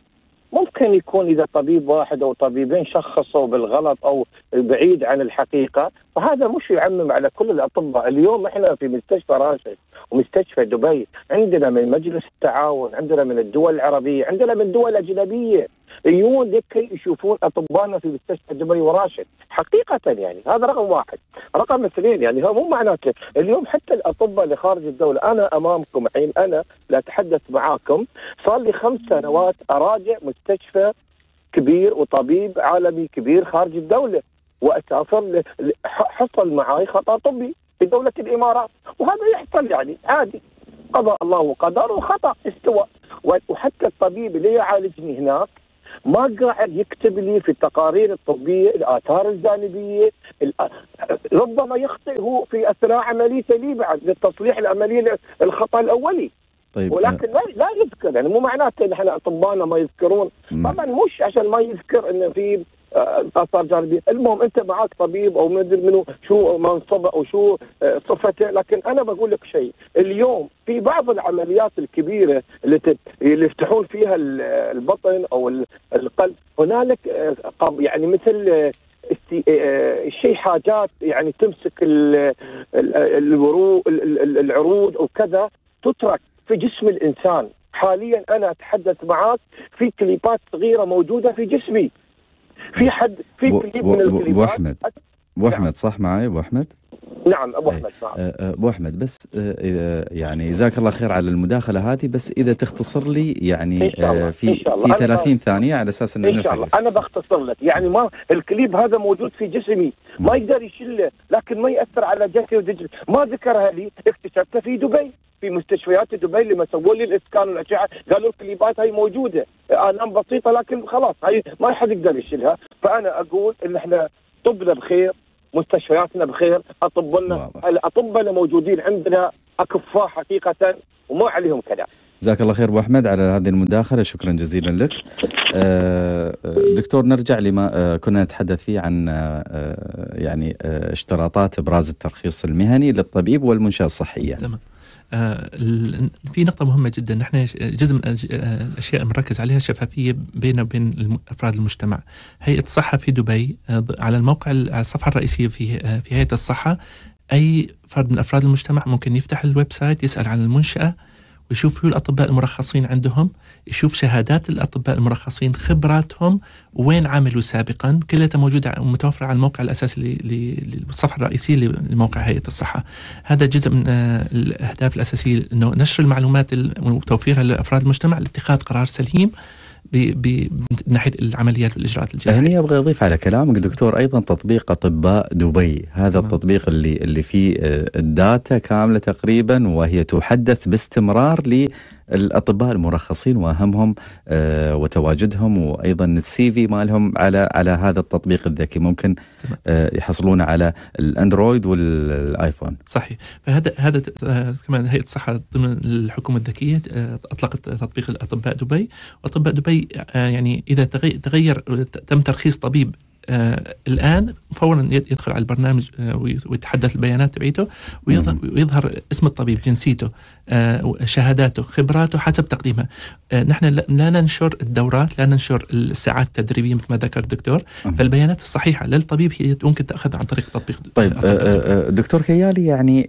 ممكن يكون اذا طبيب واحد او طبيبين شخصوا بالغلط او بعيد عن الحقيقه فهذا مش يعمم على كل الاطباء، اليوم احنا في مستشفى راشد ومستشفى دبي عندنا من مجلس التعاون، عندنا من الدول العربيه، عندنا من دول اجنبيه يجون لكي يشوفون اطبائنا في مستشفى الجبلي وراشد حقيقه يعني هذا رقم واحد رقم اثنين يعني هو مو معناته اليوم حتى الاطباء اللي خارج الدوله انا امامكم الحين انا لا اتحدث معاكم صار لي خمس سنوات اراجع مستشفى كبير وطبيب عالمي كبير خارج الدوله واسافر حصل معي خطا طبي في دوله الامارات وهذا يحصل يعني عادي قضى الله وقدر وخطا استوى وحتى الطبيب اللي يعالجني هناك ما قاعد يكتب لي في التقارير الطبيه الاثار الجانبيه ربما يخطئ هو في اثناء عمليته لي بعد للتصليح العمليه الخطا الاولي طيب ولكن آه. لا لا يذكر يعني مو معناته نحن اطبائنا ما يذكرون نعم. طبعا مش عشان ما يذكر انه في آه، اثار جانبيه، المهم انت معك طبيب او ادري منو شو منصبه او شو آه، صفته، لكن انا بقول لك شيء، اليوم في بعض العمليات الكبيره اللي اللي يفتحون فيها البطن او القلب، هنالك آه، يعني مثل شيء حاجات يعني تمسك العروض وكذا تترك في جسم الانسان حاليا انا اتحدث معك في كليبات صغيره موجوده في جسمي في حد في كليب من الكليبات واحمد احمد نعم. صح معي احمد نعم ابو إيه. احمد نعم ابو احمد بس أه، اذا يعني جزاك الله خير على المداخله هذه بس اذا تختصر لي يعني في في 30 ثانيه على اساس انه ان شاء الله انا بختصر لك يعني ما الكليب هذا موجود في جسمي ما يقدر يشله لكن ما ياثر على جسمي ما ذكرها لي اكتشفتها في دبي في مستشفيات دبي لما سووا لي الاسكان والاشعه قالوا الكليبات هاي موجوده الام بسيطه لكن خلاص هاي ما حد يقدر يشيلها فانا اقول ان احنا طبنا بخير مستشفياتنا بخير اطبنا الاطباء اللي موجودين عندنا اكفاء حقيقه وما عليهم كلام جزاك الله خير ابو احمد على هذه المداخله شكرا جزيلا لك آه، آه، دكتور نرجع لما آه، كنا نتحدث فيه عن يعني اشتراطات ابراز الترخيص المهني للطبيب والمنشاه الصحيه تمام آه، في نقطة مهمة جدا نحن جزء من الأشياء آه، اللي بنركز عليها الشفافية بين وبين أفراد المجتمع هيئة الصحة في دبي آه، على الموقع الصفحة الرئيسية في في هيئة الصحة أي فرد من أفراد المجتمع ممكن يفتح الويب سايت يسأل عن المنشأة ويشوف شو الاطباء المرخصين عندهم يشوف شهادات الاطباء المرخصين خبراتهم وين عملوا سابقا كلها موجوده ومتوفره على الموقع الاساسي للصفحه الرئيسيه لموقع هيئه الصحه هذا جزء من آه، الاهداف الاساسيه انه نشر المعلومات وتوفيرها لافراد المجتمع لاتخاذ قرار سليم من ناحيه العمليات والاجراءات الجراحيه. هني ابغى اضيف على كلامك دكتور ايضا تطبيق اطباء دبي، هذا مم. التطبيق اللي اللي فيه آه، الداتا كامله تقريبا وهي تحدث باستمرار الاطباء المرخصين واهمهم آه، وتواجدهم وايضا السي في مالهم على على هذا التطبيق الذكي ممكن آه، يحصلون على الاندرويد والايفون. صحيح فهذا هذا آه، كمان هيئه الصحه ضمن الحكومه الذكيه اطلقت تطبيق الاطباء دبي واطباء دبي يعني اذا تغير تم ترخيص طبيب آه، الان فورا يدخل على البرنامج آه، ويتحدث البيانات تبعيته ويظهر اسم الطبيب جنسيته آه، شهاداته خبراته حسب تقديمها نحن لا ننشر الدورات لا ننشر الساعات التدريبيه مثل ما ذكر الدكتور فالبيانات الصحيحه للطبيب هي ممكن تاخذ عن طريق تطبيق طيب أطبيق. دكتور كيالي يعني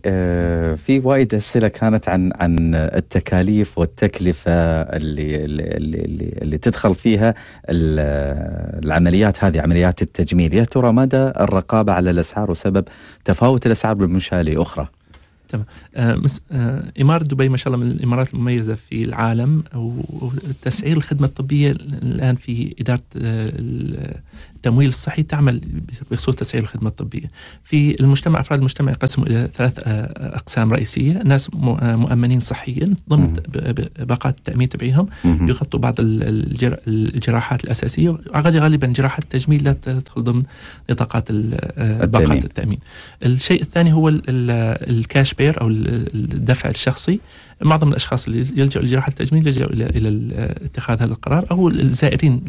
في وايد اسئله كانت عن عن التكاليف والتكلفه اللي اللي اللي, اللي تدخل فيها العمليات هذه عمليات التجميل يا ترى مدى الرقابة على الأسعار وسبب تفاوت الأسعار بالمنشأة لأخرى تمام آه، آه، إمارة دبي ما شاء الله من الإمارات المميزة في العالم وتسعير الخدمة الطبية الآن في إدارة آه، التمويل الصحي تعمل بخصوص تسعير الخدمه الطبيه. في المجتمع افراد المجتمع يقسموا الى ثلاث آه، اقسام رئيسيه، ناس آه، مؤمنين صحيا ضمن باقات التامين تبعيهم يغطوا بعض الجراحات الاساسيه غالبا جراحات التجميل لا تدخل ضمن نطاقات آه، باقات التامين. الشيء الثاني هو الكاش بير او الدفع الشخصي معظم الاشخاص اللي يلجأوا لجراحه التجميل يلجأوا الى الى اتخاذ هذا القرار او الزائرين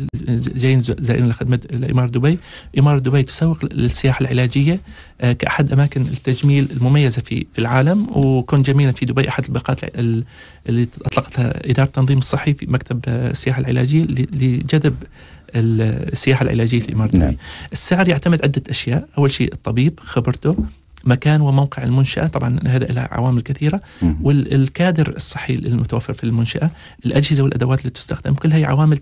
جايين زائرين لخدمه اماره دبي، اماره دبي تسوق للسياحه العلاجيه آه، كاحد اماكن التجميل المميزه في في العالم وكون جميلا في دبي احد الباقات اللي اطلقتها اداره التنظيم الصحي في مكتب آه، السياحه العلاجيه لجذب السياحه العلاجيه في دبي. نعم. السعر يعتمد عده اشياء، اول شيء الطبيب خبرته مكان وموقع المنشأة طبعا هذا لها عوامل كثيرة والكادر الصحي المتوفر في المنشأة الأجهزة والأدوات اللي تستخدم كل هي عوامل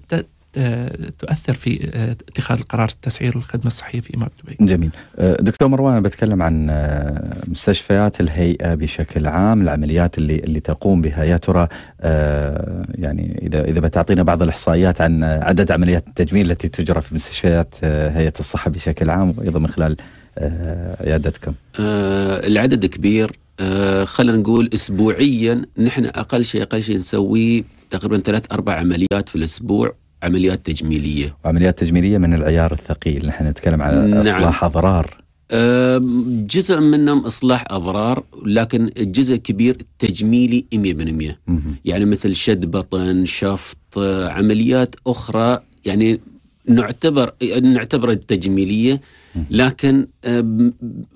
تؤثر في آه، اتخاذ القرار التسعير والخدمة الصحية في إمارة دبي جميل آه، دكتور مروان بتكلم عن آه، مستشفيات الهيئة بشكل عام العمليات اللي اللي تقوم بها يا ترى يعني إذا إذا بتعطينا بعض الإحصائيات عن عدد عمليات التجميل التي تجرى في مستشفيات هيئة الصحة بشكل عام وأيضا من خلال عيادتكم؟ آه، آه، العدد كبير آه، خلينا نقول اسبوعيا نحن اقل شيء اقل شيء نسويه تقريبا ثلاث اربع عمليات في الاسبوع عمليات تجميليه. عمليات تجميليه من العيار الثقيل، نحن نتكلم عن نعم. اصلاح اضرار. جزء منهم اصلاح اضرار لكن الجزء كبير تجميلي 100% يعني مثل شد بطن، شفط، عمليات اخرى يعني نعتبر نعتبر التجميليه لكن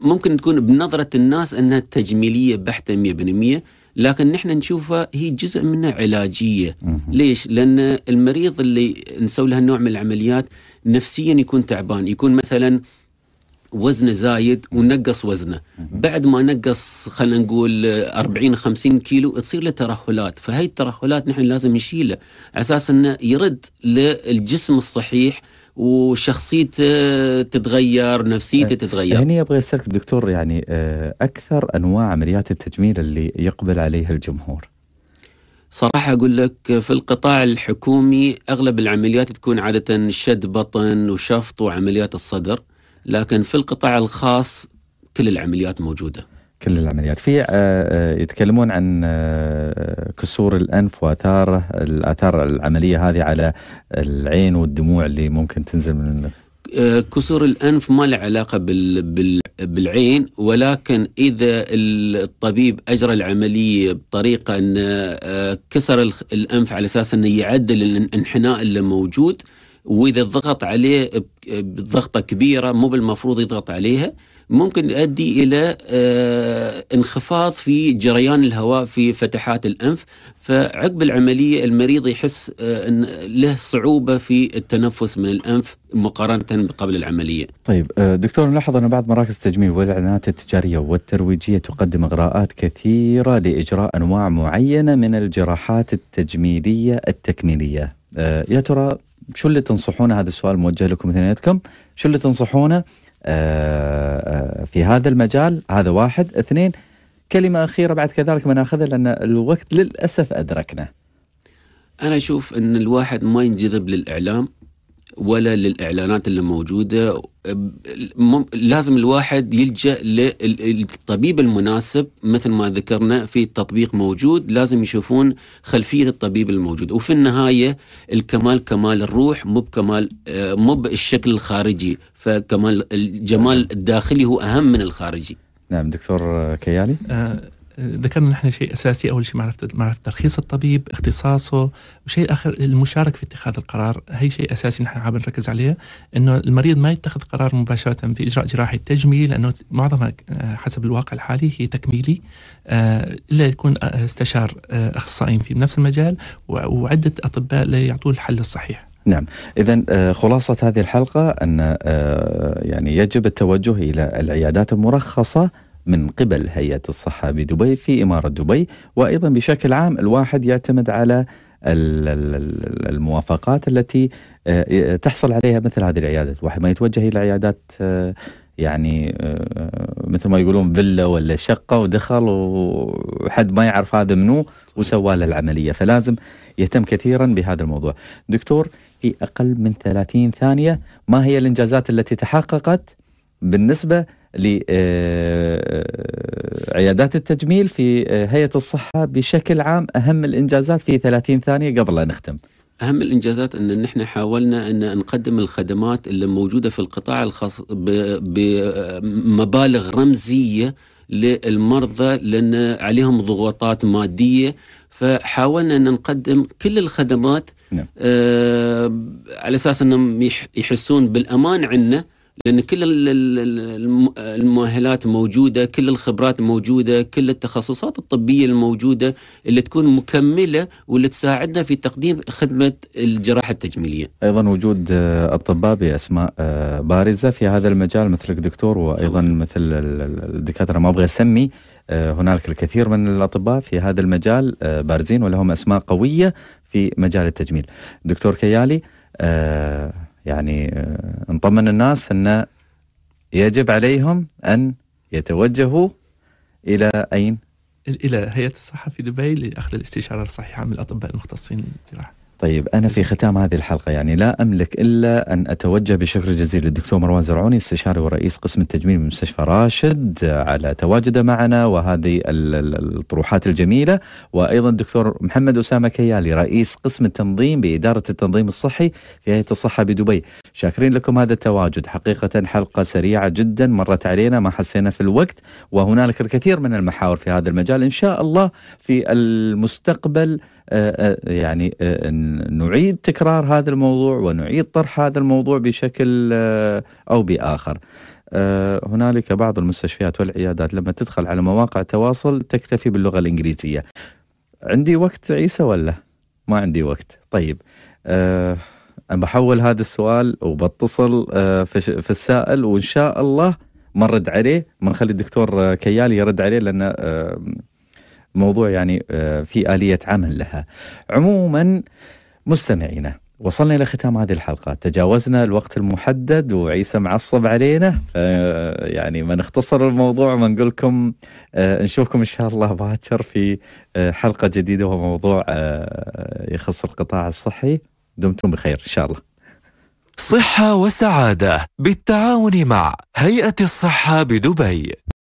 ممكن تكون بنظرة الناس أنها تجميلية بحتة 100% لكن نحن نشوفها هي جزء منها علاجية ليش؟ لأن المريض اللي نسوي له نوع من العمليات نفسيا يكون تعبان يكون مثلا وزنه زايد ونقص وزنه بعد ما نقص خلينا نقول 40 50 كيلو تصير له ترهلات فهي الترهلات نحن لازم نشيله على اساس انه يرد للجسم الصحيح وشخصيته تتغير نفسيته إيه. تتغير هني ابغى اسالك دكتور يعني آه، اكثر انواع عمليات التجميل اللي يقبل عليها الجمهور صراحة أقول لك في القطاع الحكومي أغلب العمليات تكون عادة شد بطن وشفط وعمليات الصدر لكن في القطاع الخاص كل العمليات موجوده كل العمليات في آه، آه، يتكلمون عن آه، كسور الانف واثار الاثار العمليه هذه على العين والدموع اللي ممكن تنزل من النف. كسور الانف ما له علاقه بال بالعين ولكن اذا الطبيب اجرى العمليه بطريقه ان كسر الانف على اساس انه يعدل الانحناء اللي موجود واذا ضغط عليه بضغطه كبيره مو بالمفروض يضغط عليها ممكن يؤدي الى آه، انخفاض في جريان الهواء في فتحات الانف فعقب العمليه المريض يحس آه، ان له صعوبه في التنفس من الانف مقارنه بقبل العمليه. طيب آه، دكتور نلاحظ ان بعض مراكز التجميل والاعلانات التجاريه والترويجيه تقدم اغراءات كثيره لاجراء انواع معينه من الجراحات التجميليه التكميليه. يا ترى شو اللي تنصحونه هذا السؤال موجه لكم اثنيناتكم شو اللي تنصحونه آه، آه، في هذا المجال هذا واحد اثنين كلمة أخيرة بعد كذلك بناخذها لأن الوقت للأسف أدركنا أنا أشوف أن الواحد ما ينجذب للإعلام ولا للإعلانات اللي موجودة لازم الواحد يلجا للطبيب المناسب مثل ما ذكرنا في تطبيق موجود لازم يشوفون خلفيه الطبيب الموجود وفي النهايه الكمال كمال الروح مو بكمال آه، مو بالشكل الخارجي فكمال الجمال الداخلي هو اهم من الخارجي نعم دكتور كيالي آه، ذكرنا نحن شيء اساسي اول شيء معرفه معرفه ترخيص الطبيب اختصاصه وشيء اخر المشاركه في اتخاذ القرار هي شيء اساسي نحن عم نركز عليه انه المريض ما يتخذ قرار مباشره في اجراء جراحي تجميلي لانه معظمها آه، حسب الواقع الحالي هي تكميلي آه، الا يكون آه، استشار اخصائيين في نفس المجال وعده اطباء ليعطوه الحل الصحيح نعم اذا خلاصه هذه الحلقه ان يعني يجب التوجه الى العيادات المرخصه من قبل هيئة الصحة بدبي في إمارة دبي وأيضا بشكل عام الواحد يعتمد على الموافقات التي آه، تحصل عليها مثل هذه العيادات الواحد ما يتوجه إلى عيادات آه، يعني آه، مثل ما يقولون فيلا ولا شقه ودخل وحد ما يعرف هذا منو وسوى له العمليه فلازم يهتم كثيرا بهذا الموضوع. دكتور في اقل من 30 ثانيه ما هي الانجازات التي تحققت بالنسبة لعيادات آه، آه، التجميل في آه، هيئة الصحة بشكل عام أهم الإنجازات في 30 ثانية قبل أن نختم أهم الإنجازات أن نحن حاولنا أن نقدم الخدمات اللي موجودة في القطاع الخاص بمبالغ رمزية للمرضى لأن عليهم ضغوطات مادية فحاولنا أن نقدم كل الخدمات نعم. آه على أساس أنهم يحسون بالأمان عندنا لان كل المؤهلات موجوده كل الخبرات موجوده كل التخصصات الطبيه الموجوده اللي تكون مكمله واللي تساعدنا في تقديم خدمه الجراحه التجميليه ايضا وجود اطباء آه، باسماء آه، بارزه في هذا المجال مثلك دكتور وايضا مثل الدكاتره ما ابغى اسمي آه، هنالك الكثير من الاطباء في هذا المجال بارزين ولهم اسماء قويه في مجال التجميل دكتور كيالي يعني آه، نطمن الناس أن يجب عليهم أن يتوجهوا إلى أين؟ إلى هيئة الصحة في دبي لأخذ الاستشارة الصحيحة من الأطباء المختصين الجراحة طيب أنا في ختام هذه الحلقة يعني لا أملك إلا أن أتوجه بشكر جزيل للدكتور مروان زرعوني استشاري ورئيس قسم التجميل بمستشفى راشد على تواجده معنا وهذه الطروحات الجميلة وأيضا الدكتور محمد أسامة كيالي رئيس قسم التنظيم بإدارة التنظيم الصحي في هيئة الصحة بدبي شاكرين لكم هذا التواجد حقيقة حلقة سريعة جدا مرت علينا ما حسينا في الوقت وهنالك الكثير من المحاور في هذا المجال إن شاء الله في المستقبل آه، آه، يعني آه، نعيد تكرار هذا الموضوع ونعيد طرح هذا الموضوع بشكل أو بآخر هنالك بعض المستشفيات والعيادات لما تدخل على مواقع تواصل تكتفي باللغة الإنجليزية عندي وقت عيسى ولا ما عندي وقت طيب أنا بحول هذا السؤال وبتصل في السائل وإن شاء الله ما نرد عليه ما نخلي الدكتور كيالي يرد عليه لانه موضوع يعني آه، في آلية عمل لها عموما مستمعينا وصلنا إلى ختام هذه الحلقة تجاوزنا الوقت المحدد وعيسى معصب علينا آه، يعني ما نختصر الموضوع ما نقولكم لكم آه، نشوفكم إن شاء الله باكر في حلقة جديدة وموضوع يخص القطاع الصحي دمتم بخير إن شاء الله صحة وسعادة بالتعاون مع هيئة الصحة بدبي